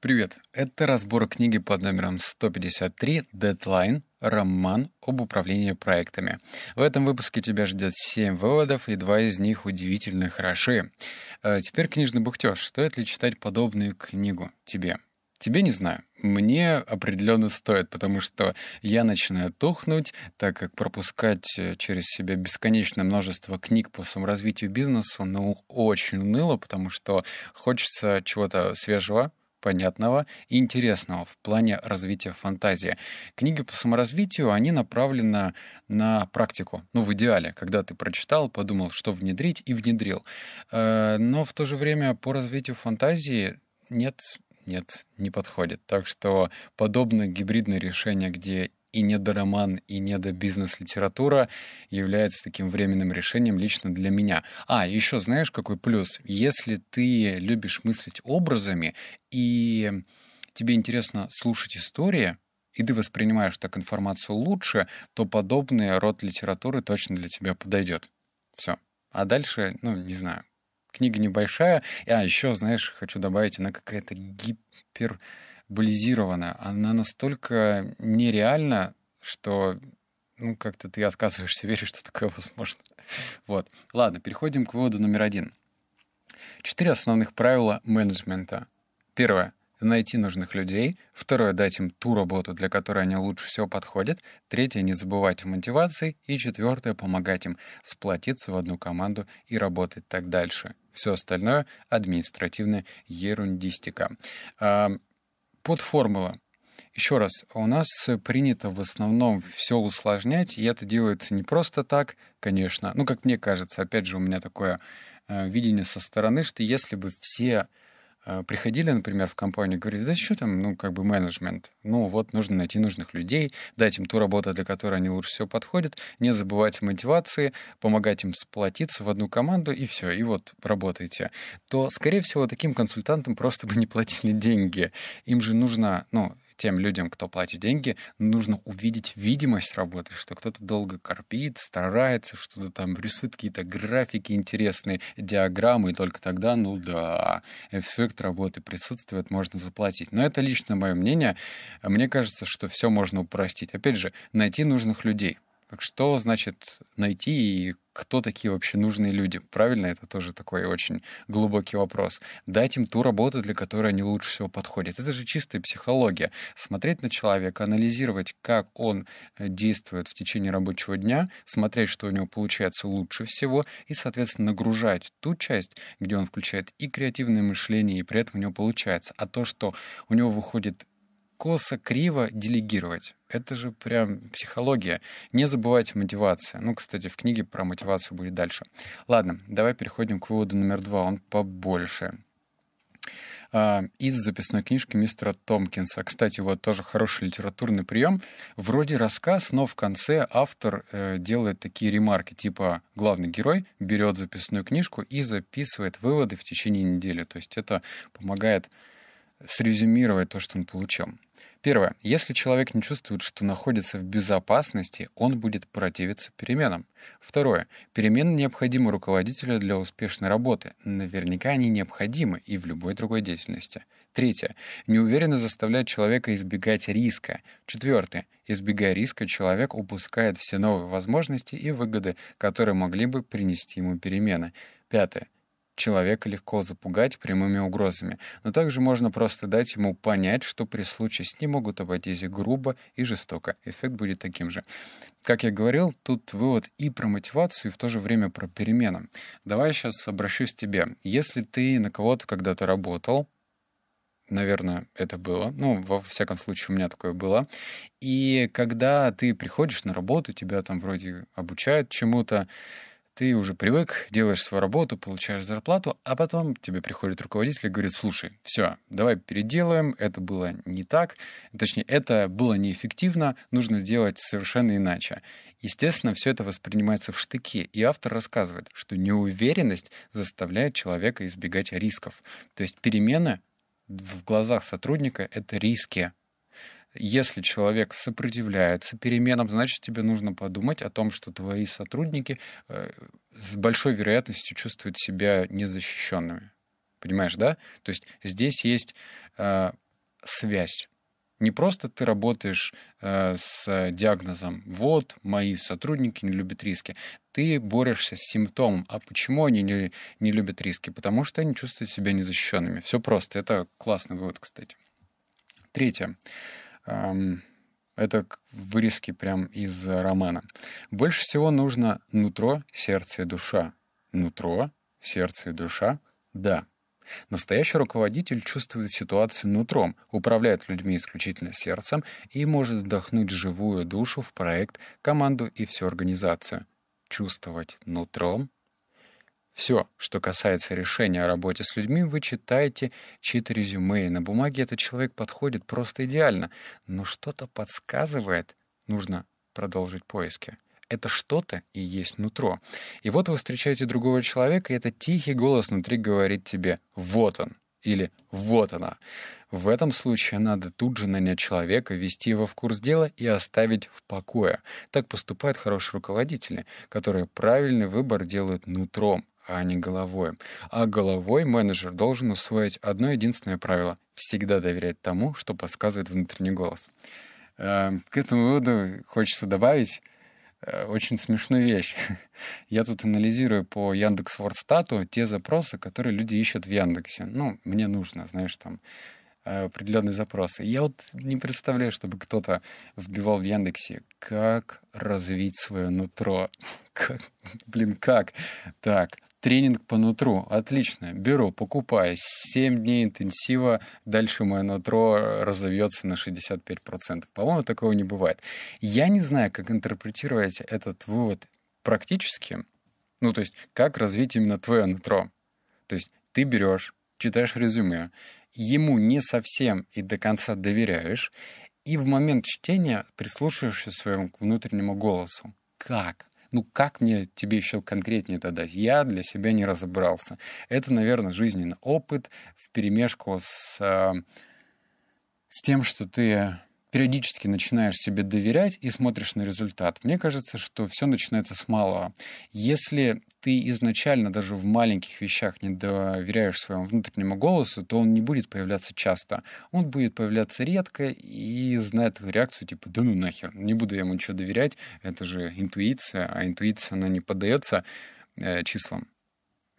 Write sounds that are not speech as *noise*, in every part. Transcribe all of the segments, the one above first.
Привет! Это разбор книги под номером 153 Deadline Роман об управлении проектами». В этом выпуске тебя ждет 7 выводов, и два из них удивительно хороши. Э, теперь книжный бухтеж. Стоит ли читать подобную книгу тебе? Тебе не знаю. Мне определенно стоит, потому что я начинаю тухнуть, так как пропускать э, через себя бесконечное множество книг по саморазвитию бизнеса, ну, очень уныло, потому что хочется чего-то свежего, понятного и интересного в плане развития фантазии. Книги по саморазвитию, они направлены на практику. Ну, в идеале, когда ты прочитал, подумал, что внедрить, и внедрил. Э, но в то же время по развитию фантазии нет нет, не подходит. Так что подобное гибридное решение, где и недороман, и недобизнес-литература является таким временным решением лично для меня. А, еще знаешь, какой плюс? Если ты любишь мыслить образами, и тебе интересно слушать истории, и ты воспринимаешь так информацию лучше, то подобный род литературы точно для тебя подойдет. Все. А дальше, ну, не знаю, книга небольшая. А еще, знаешь, хочу добавить, она какая-то гипер бализирована. Она настолько нереальна, что ну, как-то ты отказываешься *laughs* верить, что такое возможно. Вот. Ладно, переходим к выводу номер один. Четыре основных правила менеджмента. Первое найти нужных людей, второе — дать им ту работу, для которой они лучше всего подходят, третье — не забывать о мотивации, и четвертое — помогать им сплотиться в одну команду и работать так дальше. Все остальное — административная ерундистика подформула. Еще раз, у нас принято в основном все усложнять, и это делается не просто так, конечно. Ну, как мне кажется, опять же, у меня такое э, видение со стороны, что если бы все Э, приходили, например, в компанию, говорили, да что там, ну, как бы менеджмент. Ну, вот нужно найти нужных людей, дать им ту работу, для которой они лучше всего подходят, не забывать мотивации, помогать им сплотиться в одну команду, и все, и вот работайте. То, скорее всего, таким консультантам просто бы не платили деньги. Им же нужно, ну, тем людям, кто платит деньги, нужно увидеть видимость работы, что кто-то долго корпит, старается, что-то там рисует какие-то графики интересные, диаграммы, и только тогда, ну да, эффект работы присутствует, можно заплатить. Но это лично мое мнение. Мне кажется, что все можно упростить. Опять же, найти нужных людей — что значит найти и кто такие вообще нужные люди? Правильно, это тоже такой очень глубокий вопрос. Дать им ту работу, для которой они лучше всего подходят. Это же чистая психология. Смотреть на человека, анализировать, как он э, действует в течение рабочего дня, смотреть, что у него получается лучше всего, и, соответственно, нагружать ту часть, где он включает и креативное мышление, и при этом у него получается. А то, что у него выходит косо, криво делегировать. Это же прям психология. Не забывайте мотивация. Ну, кстати, в книге про мотивацию будет дальше. Ладно, давай переходим к выводу номер два. Он побольше а, из записной книжки мистера Томпкинса. Кстати, вот тоже хороший литературный прием. Вроде рассказ, но в конце автор э, делает такие ремарки, типа главный герой берет записную книжку и записывает выводы в течение недели. То есть это помогает срезюмировать то, что он получил. Первое. Если человек не чувствует, что находится в безопасности, он будет противиться переменам. Второе. Перемены необходимы руководителю для успешной работы. Наверняка они необходимы и в любой другой деятельности. Третье. Неуверенно заставляет человека избегать риска. Четвертое. Избегая риска, человек упускает все новые возможности и выгоды, которые могли бы принести ему перемены. Пятое. Человека легко запугать прямыми угрозами, но также можно просто дать ему понять, что при случае с ним могут обойтись грубо и жестоко. Эффект будет таким же. Как я говорил, тут вывод и про мотивацию, и в то же время про перемены. Давай сейчас обращусь к тебе. Если ты на кого-то когда-то работал, наверное, это было. Ну, во всяком случае, у меня такое было. И когда ты приходишь на работу, тебя там вроде обучают чему-то, ты уже привык, делаешь свою работу, получаешь зарплату, а потом тебе приходит руководитель и говорит, слушай, все, давай переделаем, это было не так, точнее, это было неэффективно, нужно делать совершенно иначе. Естественно, все это воспринимается в штыки, и автор рассказывает, что неуверенность заставляет человека избегать рисков. То есть перемены в глазах сотрудника — это риски, если человек сопротивляется переменам, значит, тебе нужно подумать о том, что твои сотрудники э, с большой вероятностью чувствуют себя незащищенными. Понимаешь, да? То есть здесь есть э, связь. Не просто ты работаешь э, с диагнозом «вот, мои сотрудники не любят риски». Ты борешься с симптомом. А почему они не, не любят риски? Потому что они чувствуют себя незащищенными. Все просто. Это классный вывод, кстати. Третье. Это вырезки прям из романа. Больше всего нужно нутро, сердце и душа. Нутро, сердце и душа — да. Настоящий руководитель чувствует ситуацию нутром, управляет людьми исключительно сердцем и может вдохнуть живую душу в проект, команду и всю организацию. Чувствовать нутром все, что касается решения о работе с людьми, вы читаете чьи-то резюме, на бумаге этот человек подходит просто идеально, но что-то подсказывает, нужно продолжить поиски. Это что-то и есть нутро. И вот вы встречаете другого человека, и этот тихий голос внутри говорит тебе «вот он» или «вот она». В этом случае надо тут же нанять человека, ввести его в курс дела и оставить в покое. Так поступают хорошие руководители, которые правильный выбор делают нутром, а не головой. А головой менеджер должен усвоить одно единственное правило — всегда доверять тому, что подсказывает внутренний голос. Эм, к этому выводу хочется добавить э, очень смешную вещь. *laughs* Я тут анализирую по Яндекс Вордстату те запросы, которые люди ищут в Яндексе. Ну, мне нужно, знаешь, там э, определенные запросы. Я вот не представляю, чтобы кто-то вбивал в Яндексе, как развить свое нутро. *laughs* блин, как? Так, Тренинг по нутру. Отлично. Беру, покупаю. 7 дней интенсива. Дальше мое нутро разовьется на 65%. По-моему, такого не бывает. Я не знаю, как интерпретировать этот вывод практически. Ну, то есть, как развить именно твое нутро. То есть, ты берешь, читаешь резюме, ему не совсем и до конца доверяешь, и в момент чтения прислушиваешься своему внутреннему голосу. Как? Ну как мне тебе еще конкретнее это дать? Я для себя не разобрался. Это, наверное, жизненный опыт в перемешку с, э, с тем, что ты периодически начинаешь себе доверять и смотришь на результат. Мне кажется, что все начинается с малого. Если ты изначально даже в маленьких вещах не доверяешь своему внутреннему голосу, то он не будет появляться часто. Он будет появляться редко и знает твою реакцию, типа, да ну нахер, не буду я ему ничего доверять, это же интуиция, а интуиция, она не поддается э, числам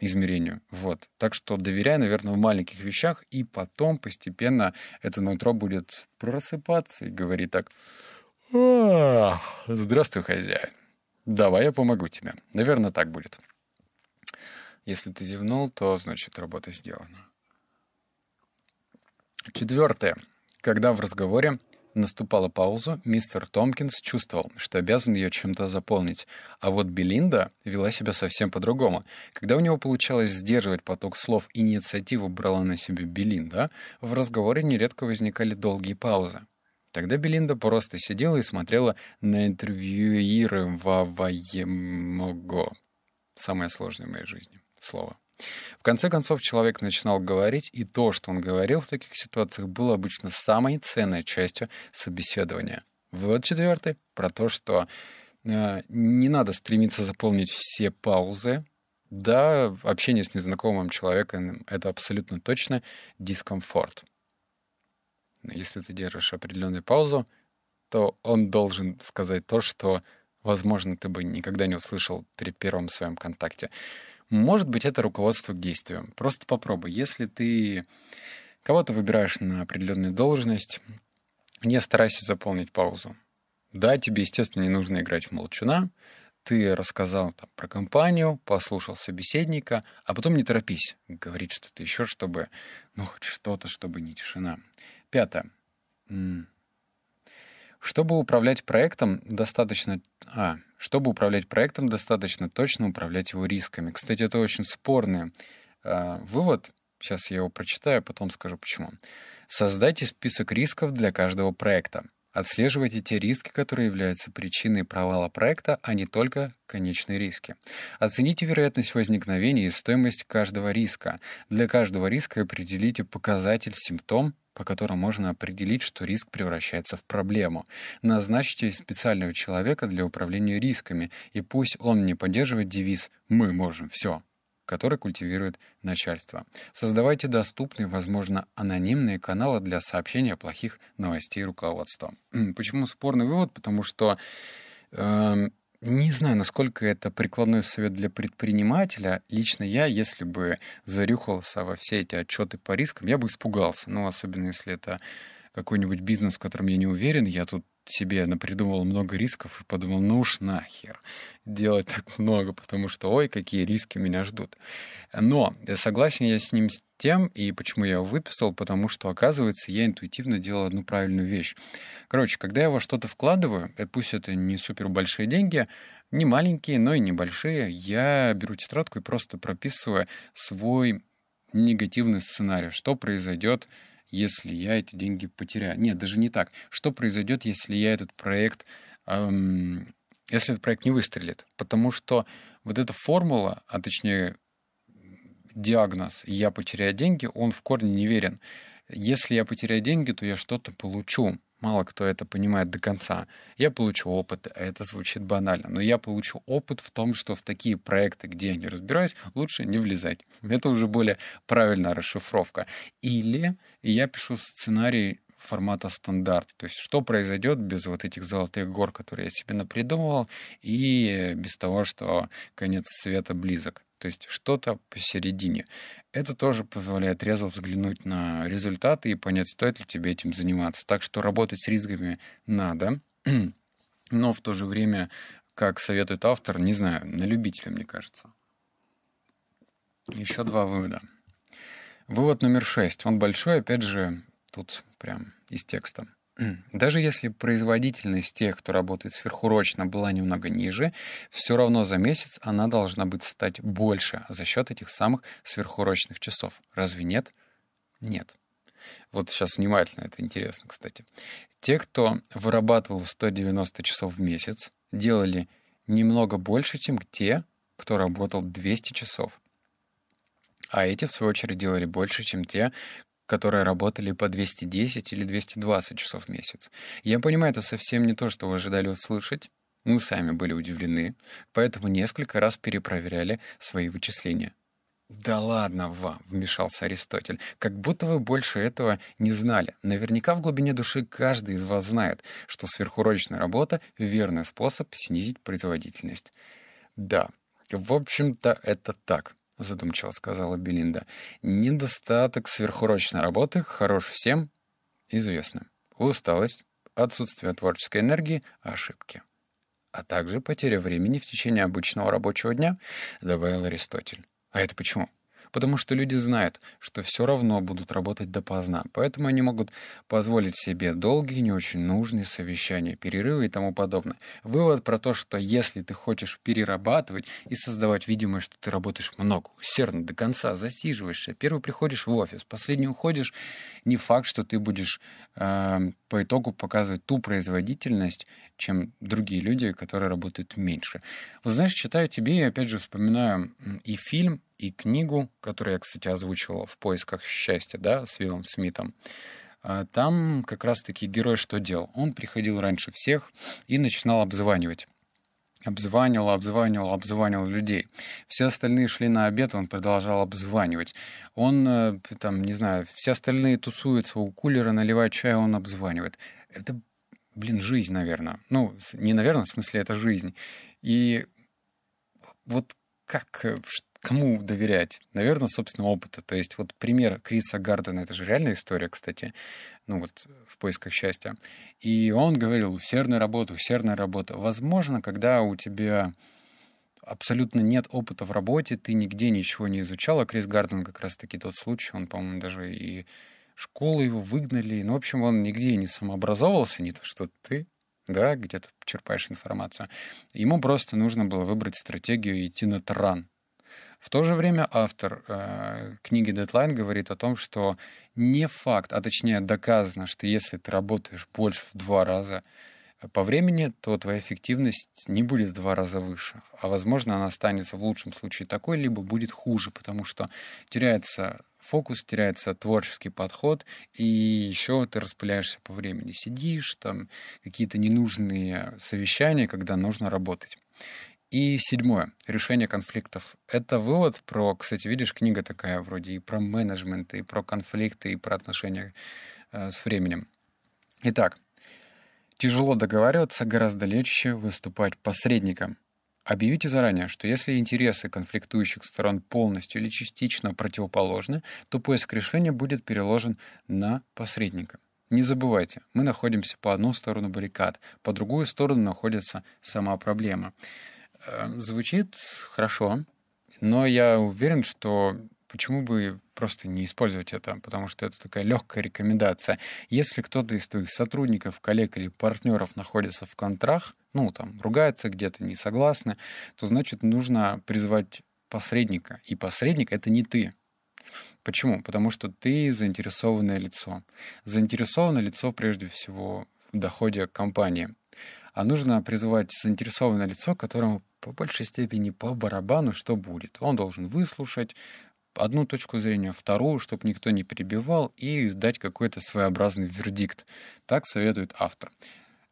измерению. Вот. Так что доверяй, наверное, в маленьких вещах, и потом постепенно это нутро будет просыпаться и говорит так. «Здравствуй, хозяин. Давай я помогу тебе. Наверное, так будет. Если ты зевнул, то значит работа сделана. Четвертое. Когда в разговоре наступала пауза, мистер Томпкинс чувствовал, что обязан ее чем-то заполнить. А вот Белинда вела себя совсем по-другому. Когда у него получалось сдерживать поток слов, инициативу брала на себе Белинда, в разговоре нередко возникали долгие паузы. Тогда Белинда просто сидела и смотрела на интервьюироваваемого. Самое сложное в моей жизни слово. В конце концов, человек начинал говорить, и то, что он говорил в таких ситуациях, было обычно самой ценной частью собеседования. Вот четвертый про то, что э, не надо стремиться заполнить все паузы. Да, общение с незнакомым человеком — это абсолютно точно дискомфорт. Но если ты держишь определенную паузу, то он должен сказать то, что, возможно, ты бы никогда не услышал при первом своем контакте. Может быть, это руководство к действию. Просто попробуй. Если ты кого-то выбираешь на определенную должность, не старайся заполнить паузу. Да, тебе, естественно, не нужно играть в молчуна. Ты рассказал там, про компанию, послушал собеседника, а потом не торопись говорить что-то еще, чтобы, ну, хоть что-то, чтобы не тишина. Пятое. Чтобы управлять проектом, достаточно... А, чтобы управлять проектом, достаточно точно управлять его рисками. Кстати, это очень спорный э, вывод. Сейчас я его прочитаю, а потом скажу почему. Создайте список рисков для каждого проекта. Отслеживайте те риски, которые являются причиной провала проекта, а не только конечные риски. Оцените вероятность возникновения и стоимость каждого риска. Для каждого риска определите показатель, симптом, по которым можно определить, что риск превращается в проблему. Назначьте специального человека для управления рисками, и пусть он не поддерживает девиз «мы можем все», который культивирует начальство. Создавайте доступные, возможно, анонимные каналы для сообщения плохих новостей руководства. Почему спорный вывод? Потому что эм, не знаю, насколько это прикладной совет для предпринимателя. Лично я, если бы зарюхался во все эти отчеты по рискам, я бы испугался. Ну, особенно если это какой-нибудь бизнес, в котором я не уверен, я тут себе напридумывал много рисков и подумал, ну уж нахер делать так много, потому что ой, какие риски меня ждут. Но согласен я с ним с тем, и почему я его выписал, потому что, оказывается, я интуитивно делал одну правильную вещь. Короче, когда я во что-то вкладываю, э, пусть это не супер большие деньги, не маленькие, но и небольшие, я беру тетрадку и просто прописываю свой негативный сценарий, что произойдет если я эти деньги потеряю. Нет, даже не так. Что произойдет, если я этот проект, эм, если этот проект не выстрелит? Потому что вот эта формула, а точнее диагноз «я потеряю деньги», он в корне неверен. Если я потеряю деньги, то я что-то получу. Мало кто это понимает до конца. Я получу опыт, а это звучит банально, но я получу опыт в том, что в такие проекты, где я не разбираюсь, лучше не влезать. *laughs* Это уже более правильная расшифровка. Или я пишу сценарий формата стандарт. То есть что произойдет без вот этих золотых гор, которые я себе напридумывал, и без того, что конец света близок то есть что-то посередине. Это тоже позволяет резво взглянуть на результаты и понять, стоит ли тебе этим заниматься. Так что работать с рисками надо, *clears throat* но в то же время, как советует автор, не знаю, на любителя, мне кажется. Еще два вывода. Вывод номер шесть. Он большой, опять же, тут прям из текста. Даже если производительность тех, кто работает сверхурочно, была немного ниже, все равно за месяц она должна быть стать больше за счет этих самых сверхурочных часов. Разве нет? Нет. Вот сейчас внимательно, это интересно, кстати. Те, кто вырабатывал 190 часов в месяц, делали немного больше, чем те, кто работал 200 часов. А эти, в свою очередь, делали больше, чем те, которые работали по 210 или 220 часов в месяц. Я понимаю, это совсем не то, что вы ожидали услышать. Мы сами были удивлены, поэтому несколько раз перепроверяли свои вычисления. «Да ладно вам», — вмешался Аристотель, — «как будто вы больше этого не знали. Наверняка в глубине души каждый из вас знает, что сверхурочная работа — верный способ снизить производительность». «Да, в общем-то это так», — задумчиво сказала Белинда. «Недостаток сверхурочной работы хорош всем известным. Усталость, отсутствие творческой энергии, ошибки. А также потеря времени в течение обычного рабочего дня», — добавил Аристотель. «А это почему?» потому что люди знают, что все равно будут работать допоздна, поэтому они могут позволить себе долгие, не очень нужные совещания, перерывы и тому подобное. Вывод про то, что если ты хочешь перерабатывать и создавать видимое, что ты работаешь много, усердно, до конца, засиживаешься, первый приходишь в офис, последний уходишь, не факт, что ты будешь э, по итогу показывать ту производительность, чем другие люди, которые работают меньше. Вот знаешь, читаю тебе, и опять же вспоминаю и фильм и книгу, которую я, кстати, озвучивал в поисках счастья, да, с Виллом Смитом. А, там как раз-таки герой что делал? Он приходил раньше всех и начинал обзванивать обзванивал, обзванивал, обзванивал людей. Все остальные шли на обед, он продолжал обзванивать. Он, э, там, не знаю, все остальные тусуются у кулера, наливают чай, он обзванивает. Это, блин, жизнь, наверное. Ну, не наверное, в смысле, это жизнь. И вот как, э, кому доверять? Наверное, собственно, опыта. То есть вот пример Криса Гардена, это же реальная история, кстати, ну вот в поисках счастья. И он говорил, усердная работа, усердная работа. Возможно, когда у тебя абсолютно нет опыта в работе, ты нигде ничего не изучал, а Крис Гарден как раз-таки тот случай, он, по-моему, даже и школу его выгнали. Ну, в общем, он нигде не самообразовывался, не то что ты, да, где-то черпаешь информацию. Ему просто нужно было выбрать стратегию и идти на таран. В то же время автор э, книги Deadline говорит о том, что не факт, а точнее доказано, что если ты работаешь больше в два раза э, по времени, то твоя эффективность не будет в два раза выше, а возможно она останется в лучшем случае такой, либо будет хуже, потому что теряется фокус, теряется творческий подход, и еще ты распыляешься по времени. Сидишь, там какие-то ненужные совещания, когда нужно работать. И седьмое. Решение конфликтов. Это вывод про, кстати, видишь, книга такая вроде и про менеджмент, и про конфликты, и про отношения э, с временем. Итак, тяжело договариваться, гораздо легче выступать посредником. Объявите заранее, что если интересы конфликтующих сторон полностью или частично противоположны, то поиск решения будет переложен на посредника. Не забывайте, мы находимся по одну сторону баррикад, по другую сторону находится сама проблема. Эм, звучит хорошо, но я уверен, что почему бы просто не использовать это, потому что это такая легкая рекомендация. Если кто-то из твоих сотрудников, коллег или партнеров находится в контрах, ну, там, ругается где-то, не согласны, то, значит, нужно призвать посредника. И посредник — это не ты. Почему? Потому что ты заинтересованное лицо. Заинтересованное лицо, прежде всего, в доходе компании. А нужно призывать заинтересованное лицо, которому по большей степени по барабану, что будет. Он должен выслушать одну точку зрения, вторую, чтобы никто не перебивал, и дать какой-то своеобразный вердикт. Так советует автор.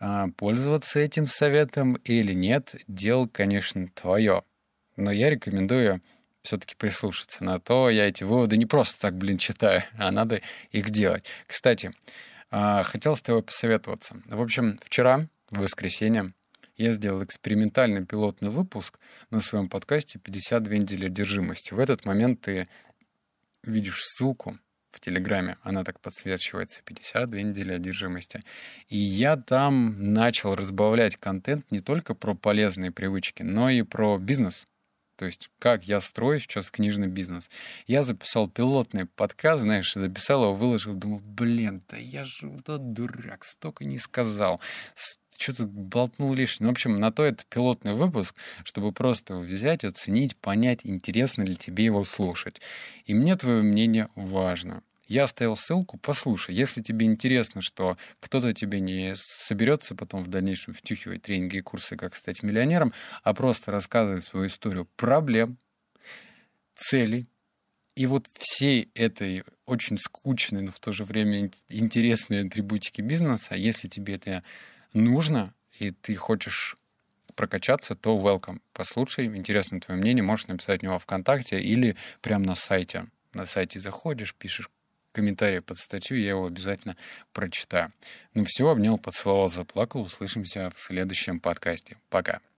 А пользоваться этим советом или нет, дело, конечно, твое. Но я рекомендую все-таки прислушаться на то, я эти выводы не просто так, блин, читаю, а надо их делать. Кстати, а, хотел с тобой посоветоваться. В общем, вчера, в воскресенье, я сделал экспериментальный пилотный выпуск на своем подкасте «52 недели одержимости». В этот момент ты видишь ссылку в Телеграме, она так подсвечивается, 52 недели одержимости. И я там начал разбавлять контент не только про полезные привычки, но и про бизнес. То есть, как я строю сейчас книжный бизнес. Я записал пилотный подкаст, знаешь, записал его, выложил, думал, блин, да я же вот этот дурак, столько не сказал, что-то болтнул лишнее. Ну, в общем, на то это пилотный выпуск, чтобы просто взять, оценить, понять, интересно ли тебе его слушать. И мне твое мнение важно. Я оставил ссылку. Послушай, если тебе интересно, что кто-то тебе не соберется потом в дальнейшем втюхивать тренинги и курсы, как стать миллионером, а просто рассказывает свою историю проблем, целей, и вот всей этой очень скучной, но в то же время интересной атрибутики бизнеса, если тебе это нужно, и ты хочешь прокачаться, то welcome. Послушай, интересно твое мнение, можешь написать у него ВКонтакте или прямо на сайте. На сайте заходишь, пишешь комментарии под статью, я его обязательно прочитаю. Ну все, обнял, поцеловал, заплакал. Услышимся в следующем подкасте. Пока.